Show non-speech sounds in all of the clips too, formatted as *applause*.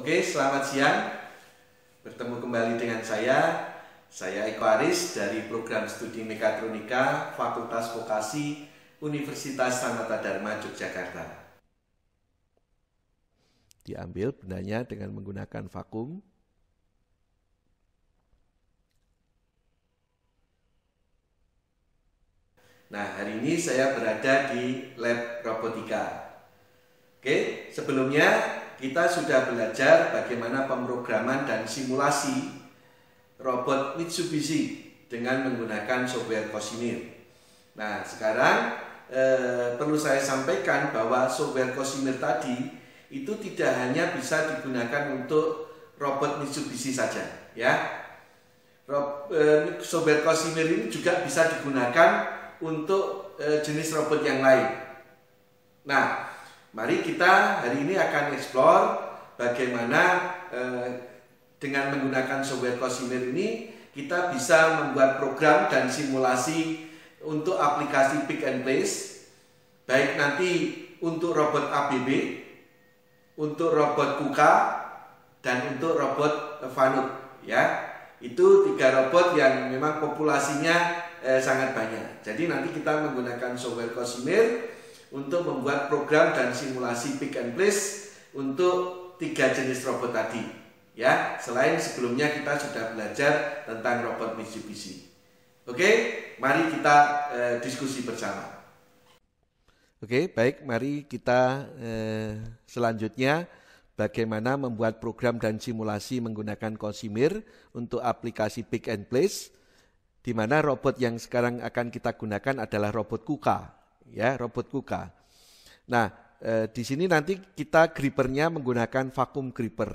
Oke, selamat siang. Bertemu kembali dengan saya. Saya Eko Aris dari program studi Mekatronika Fakultas Vokasi Universitas Sanata Dharma Yogyakarta. Diambil benanya dengan menggunakan vakum. Nah, hari ini saya berada di lab robotika. Oke, sebelumnya kita sudah belajar bagaimana pemrograman dan simulasi robot Mitsubishi dengan menggunakan software Cosimir. Nah, sekarang eh, perlu saya sampaikan bahwa software Cosimir tadi itu tidak hanya bisa digunakan untuk robot Mitsubishi saja, ya. Eh, software Cosimir ini juga bisa digunakan untuk eh, jenis robot yang lain. Nah, Mari kita hari ini akan explore bagaimana eh, dengan menggunakan software Cosiner ini kita bisa membuat program dan simulasi untuk aplikasi pick and place baik nanti untuk robot ABB, untuk robot Kuka dan untuk robot Vanut ya. Itu tiga robot yang memang populasinya eh, sangat banyak. Jadi nanti kita menggunakan software Cosiner untuk membuat program dan simulasi pick and place untuk tiga jenis robot tadi. Ya, selain sebelumnya kita sudah belajar tentang robot Mitsubishi. Oke, mari kita eh, diskusi bersama. Oke, baik, mari kita eh, selanjutnya bagaimana membuat program dan simulasi menggunakan Cosimir untuk aplikasi Pick and Place di mana robot yang sekarang akan kita gunakan adalah robot Kuka ya robot kuka. Nah eh, di sini nanti kita grippernya menggunakan vakum gripper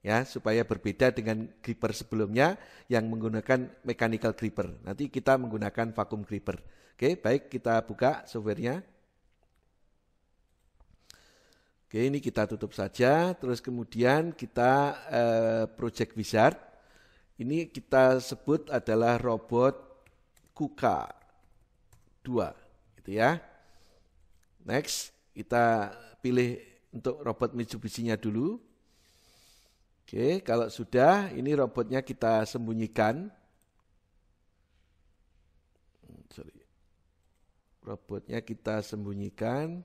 ya supaya berbeda dengan gripper sebelumnya yang menggunakan mechanical gripper. Nanti kita menggunakan vakum gripper. Oke baik kita buka softwarenya. Oke ini kita tutup saja. Terus kemudian kita eh, project wizard. Ini kita sebut adalah robot Kuka 2 gitu ya. Next, kita pilih untuk robot Mitsubishi-nya dulu. Oke, kalau sudah, ini robotnya kita sembunyikan. Sorry. Robotnya kita sembunyikan.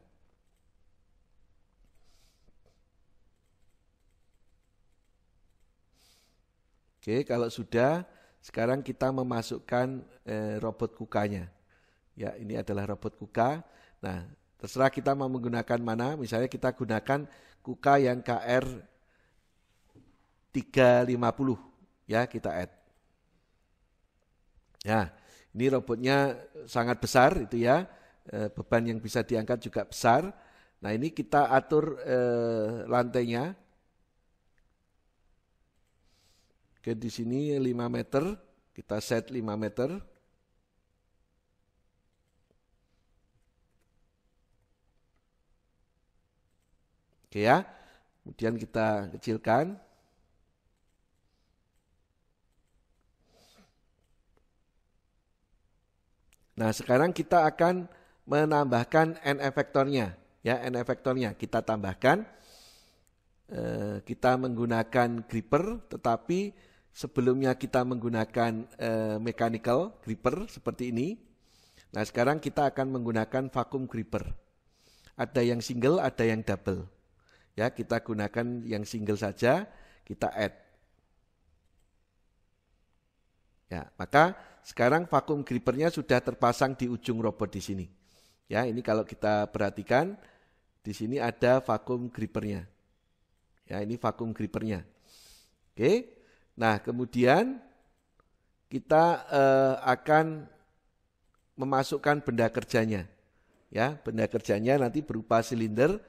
Oke, kalau sudah, sekarang kita memasukkan eh, robot kukanya. Ya, ini adalah robot kuka. Nah, Terserah kita mau menggunakan mana, misalnya kita gunakan kuka yang KR 350 ya kita add. Ya, ini robotnya sangat besar itu ya. Eh, beban yang bisa diangkat juga besar. Nah, ini kita atur eh, lantainya. Oke, di sini 5 meter, kita set 5 meter. Oke ya. Kemudian kita kecilkan. Nah, sekarang kita akan menambahkan n efektornya, ya n efektornya kita tambahkan. Eh, kita menggunakan gripper, tetapi sebelumnya kita menggunakan eh, mechanical gripper seperti ini. Nah, sekarang kita akan menggunakan vakum gripper. Ada yang single, ada yang double. Ya, kita gunakan yang single saja, kita add. Ya, maka sekarang vakum grippernya sudah terpasang di ujung robot di sini. Ya, ini kalau kita perhatikan di sini ada vakum grippernya. Ya, ini vakum grippernya. Oke. Nah, kemudian kita eh, akan memasukkan benda kerjanya. Ya, benda kerjanya nanti berupa silinder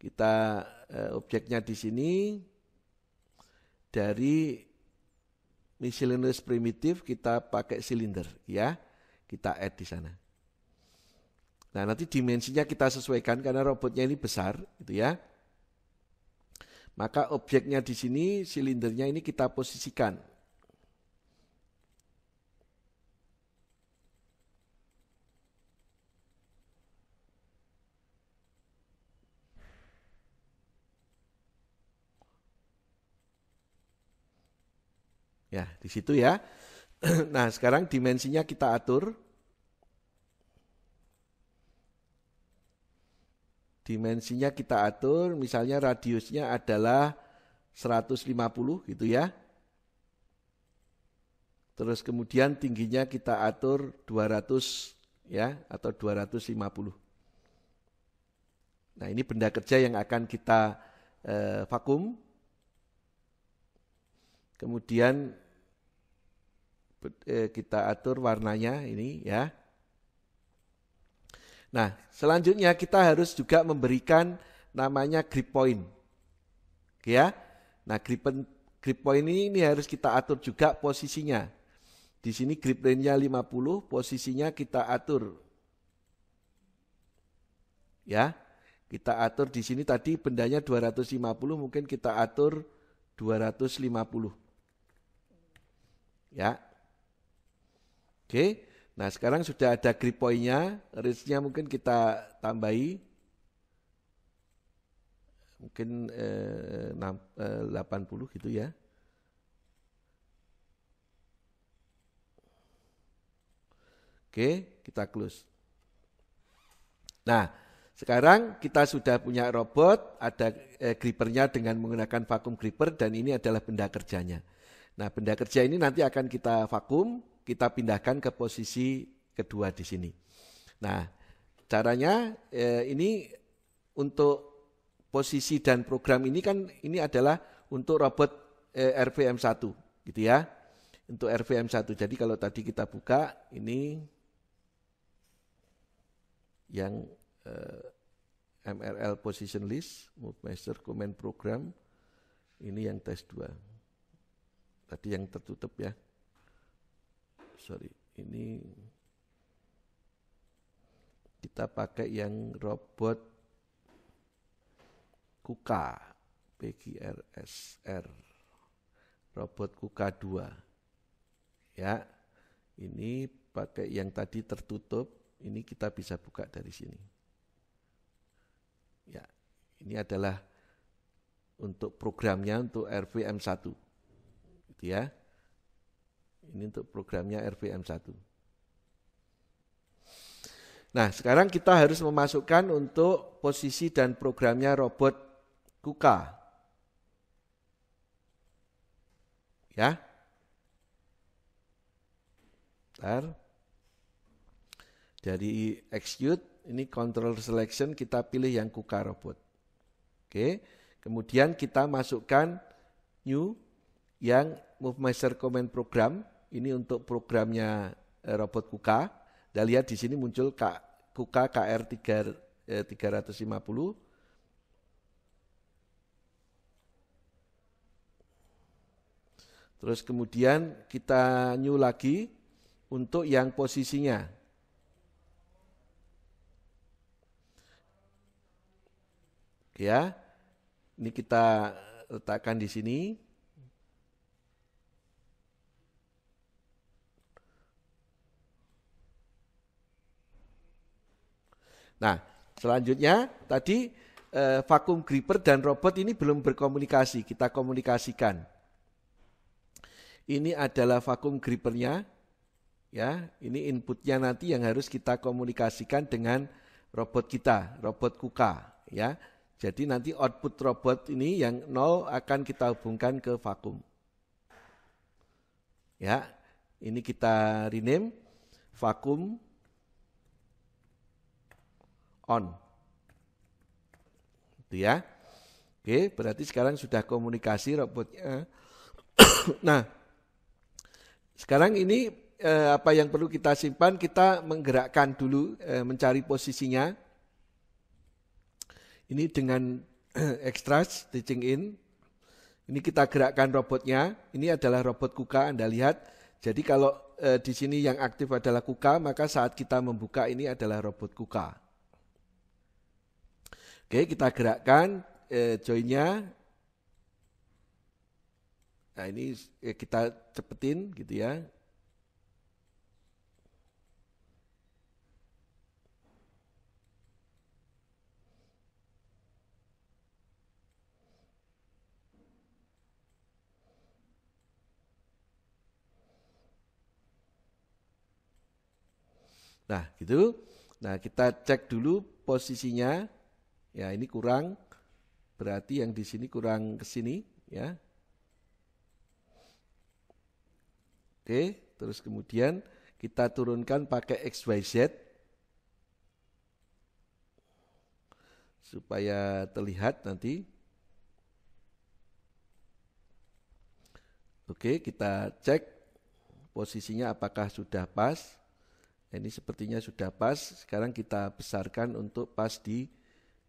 kita eh, objeknya di sini dari miscellaneous primitif kita pakai silinder ya. Kita add di sana. Nah, nanti dimensinya kita sesuaikan karena robotnya ini besar gitu ya. Maka objeknya di sini silindernya ini kita posisikan Ya, di situ ya. *clears throat* Nah, sekarang dimensinya kita atur. Dimensinya kita atur, misalnya radiusnya adalah 150 gitu ya. Terus kemudian tingginya kita atur 200 ya atau 250. Nah, ini benda kerja yang akan kita eh, vakum. Kemudian Eh, kita atur warnanya ini ya. Nah, selanjutnya kita harus juga memberikan namanya grip point. ya. Nah, grip grip point ini, ini harus kita atur juga posisinya. Di sini grip range-nya 50, posisinya kita atur. Ya. Kita atur di sini tadi bendanya 250, mungkin kita atur 250. Ya, Oke. Nah, sekarang sudah ada grip point-nya, mungkin kita tambahi. Mungkin eh, 80 eh, gitu ya. Oke, kita close. Nah, sekarang kita sudah punya robot, ada eh, grippernya dengan menggunakan vakum gripper dan ini adalah benda kerjanya. Nah, benda kerja ini nanti akan kita vakum kita pindahkan ke posisi kedua di sini. Nah, caranya eh, ini untuk posisi dan program ini kan ini adalah untuk robot eh, RVM1 gitu ya. Untuk RVM1. Jadi kalau tadi kita buka ini yang eh, MRL position list, move master command program ini yang test 2. Tadi yang tertutup ya sorry ini kita pakai yang robot Kuka PGRSR robot Kuka 2 ya ini pakai yang tadi tertutup ini kita bisa buka dari sini ya ini adalah untuk programnya untuk RVM1 gitu ya ini untuk programnya RPM1. Nah, sekarang kita harus memasukkan untuk posisi dan programnya robot Kuka. Ya. Bentar. Dari execute, ini control selection kita pilih yang Kuka robot. Oke. Kemudian kita masukkan new yang move master command program ini untuk programnya eh, robot Kuka. Dan lihat di sini muncul Kuka KR350. Eh, Terus kemudian kita new lagi untuk yang posisinya. ya. Ini kita letakkan di sini. Nah, selanjutnya tadi eh, vakum gripper dan robot ini belum berkomunikasi, kita komunikasikan. Ini adalah vakum grippernya, ya. Ini inputnya nanti yang harus kita komunikasikan dengan robot kita, robot kuka, ya. Jadi nanti output robot ini yang nol akan kita hubungkan ke vakum. Ya, ini kita rename vakum on. Itu ya. Oke, berarti sekarang sudah komunikasi robotnya. *coughs* nah, sekarang ini eh, apa yang perlu kita simpan, kita menggerakkan dulu, eh, mencari posisinya. Ini dengan *coughs* extras stitching in. Ini kita gerakkan robotnya. Ini adalah robot kuka, Anda lihat. Jadi kalau eh, di sini yang aktif adalah kuka, maka saat kita membuka ini adalah robot kuka. Oke, kita gerakkan eh, joinnya. Nah ini eh, kita cepetin gitu ya. Nah, gitu. Nah, kita cek dulu posisinya. Ya, ini kurang. Berarti yang di sini kurang ke sini, ya. Oke, terus kemudian kita turunkan pakai XYZ supaya terlihat nanti. Oke, kita cek posisinya apakah sudah pas. Nah, ini sepertinya sudah pas. Sekarang kita besarkan untuk pas di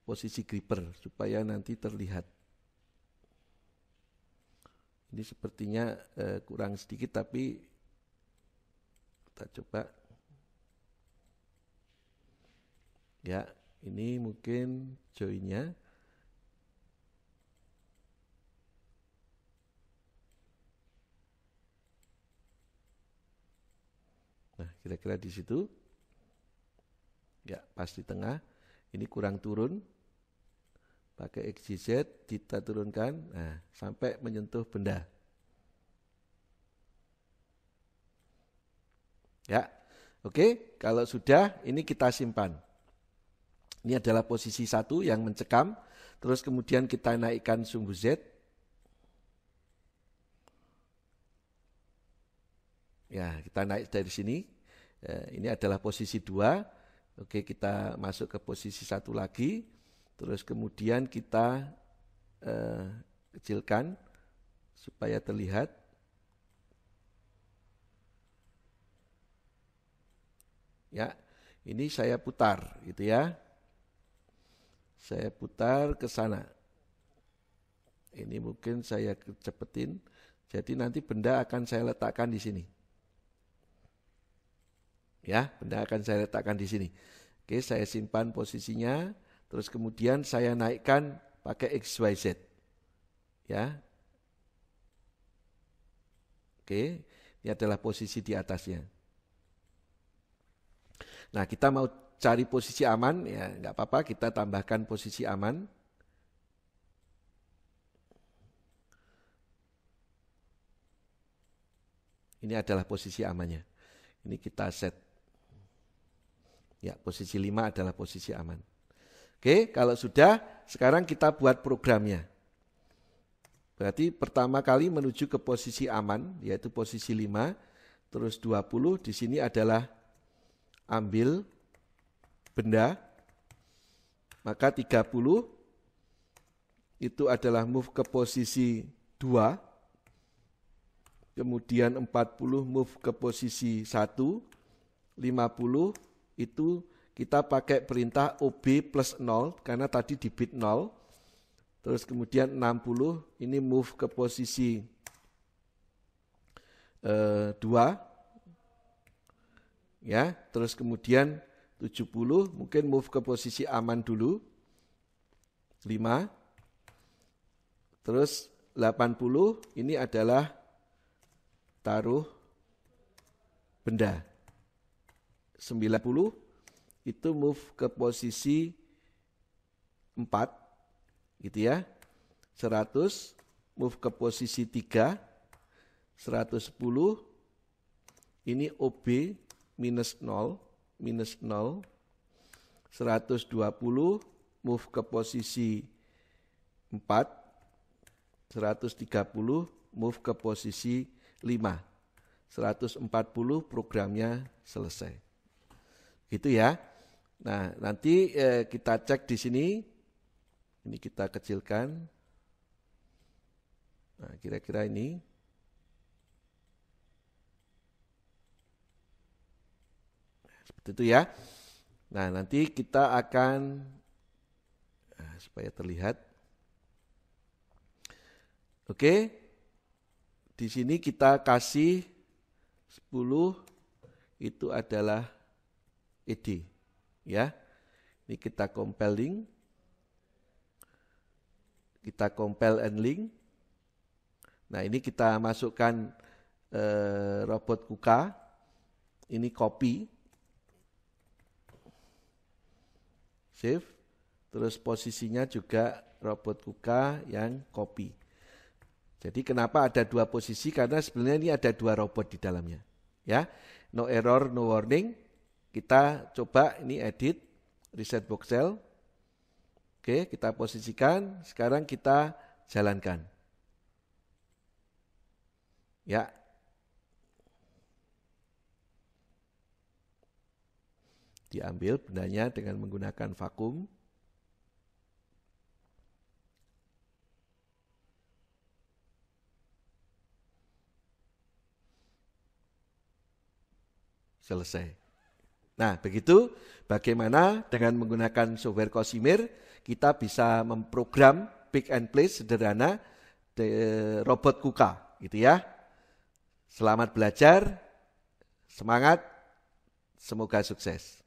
posisi gripper supaya nanti terlihat. Ini sepertinya eh, kurang sedikit tapi kita coba. Ya, ini mungkin joinnya. Nah, kira-kira di situ. Ya, pas di tengah. Ini kurang turun, pakai XYZ kita turunkan nah, sampai menyentuh benda. Ya. Oke, kalau sudah ini kita simpan. Ini adalah posisi satu yang mencekam, terus kemudian kita naikkan sumbu Z. Ya, kita naik dari sini. Eh, ini adalah posisi dua. Oke, kita masuk ke posisi satu lagi Terus kemudian kita eh, kecilkan supaya terlihat. Ya, ini saya putar gitu ya. Saya putar ke sana. Ini mungkin saya cepetin. Jadi nanti benda akan saya letakkan di sini. Ya, benda akan saya letakkan di sini. Oke, saya simpan posisinya. Terus kemudian saya naikkan pakai XYZ. Ya. Oke, ini adalah posisi di atasnya. Nah, kita mau cari posisi aman, ya nggak apa-apa, kita tambahkan posisi aman. Ini adalah posisi amannya. Ini kita set. Ya, posisi 5 adalah posisi aman. Oke, kalau sudah sekarang kita buat programnya. Berarti pertama kali menuju ke posisi aman, yaitu posisi 5, terus 20, di sini adalah ambil benda, maka 30 itu adalah move ke posisi 2, kemudian 40 move ke posisi 1, 50 itu kita pakai perintah OB plus 0 karena tadi di bit 0. Terus kemudian 60 ini move ke posisi 2. Eh, ya, terus kemudian 70 mungkin move ke posisi aman dulu. 5. Terus 80 ini adalah taruh benda. 90 itu move ke posisi 4 gitu ya. 100 move ke posisi 3 110 ini OB minus 0 minus 0 120 move ke posisi 4 130 move ke posisi 5 140 programnya selesai gitu ya Nah, nanti eh, kita cek di sini. Ini kita kecilkan. Nah, kira-kira ini. Seperti itu ya. Nah, nanti kita akan nah, supaya terlihat. Oke. Di sini kita kasih 10 itu adalah ID. E ya. Ini kita compel link. Kita compel and link. Nah, ini kita masukkan eh, robot kuka. Ini copy. Save. Terus posisinya juga robot kuka yang copy. Jadi kenapa ada dua posisi? Karena sebenarnya ini ada dua robot di dalamnya. Ya, no error, no warning. Kita coba ini edit reset voxel. Oke, kita posisikan. Sekarang kita jalankan. Ya. Diambil benarnya dengan menggunakan vakum. Selesai. Nah, begitu bagaimana dengan menggunakan software Cosimir kita bisa memprogram pick and place sederhana di robot Kuka gitu ya. Selamat belajar, semangat, semoga sukses.